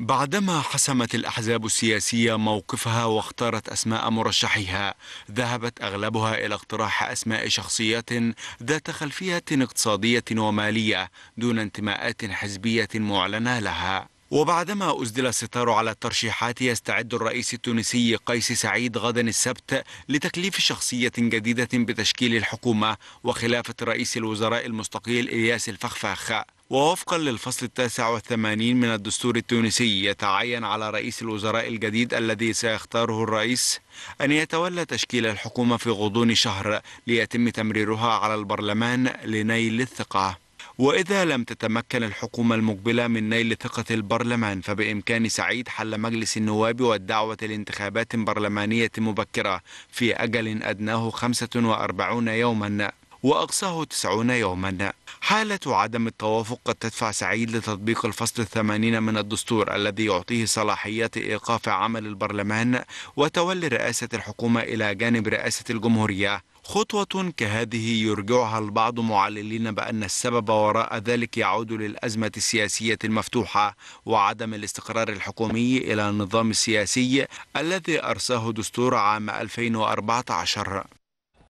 بعدما حسمت الأحزاب السياسية موقفها واختارت أسماء مرشحيها ذهبت أغلبها إلى اقتراح أسماء شخصيات ذات خلفية اقتصادية ومالية دون انتماءات حزبية معلنة لها وبعدما أزدل الستار على الترشيحات يستعد الرئيس التونسي قيس سعيد غدا السبت لتكليف شخصية جديدة بتشكيل الحكومة وخلافة رئيس الوزراء المستقيل إلياس الفخفاخ ووفقا للفصل التاسع والثمانين من الدستور التونسي يتعين على رئيس الوزراء الجديد الذي سيختاره الرئيس أن يتولى تشكيل الحكومة في غضون شهر ليتم تمريرها على البرلمان لنيل الثقة وإذا لم تتمكن الحكومة المقبلة من نيل ثقة البرلمان فبإمكان سعيد حل مجلس النواب والدعوة لانتخابات برلمانية مبكرة في أجل أدناه 45 يوما وأقصاه 90 يوما حالة عدم التوافق قد تدفع سعيد لتطبيق الفصل الثمانين من الدستور الذي يعطيه صلاحيات إيقاف عمل البرلمان وتولي رئاسة الحكومة إلى جانب رئاسة الجمهورية خطوة كهذه يرجعها البعض معللين بأن السبب وراء ذلك يعود للأزمة السياسية المفتوحة وعدم الاستقرار الحكومي إلى النظام السياسي الذي أرساه دستور عام 2014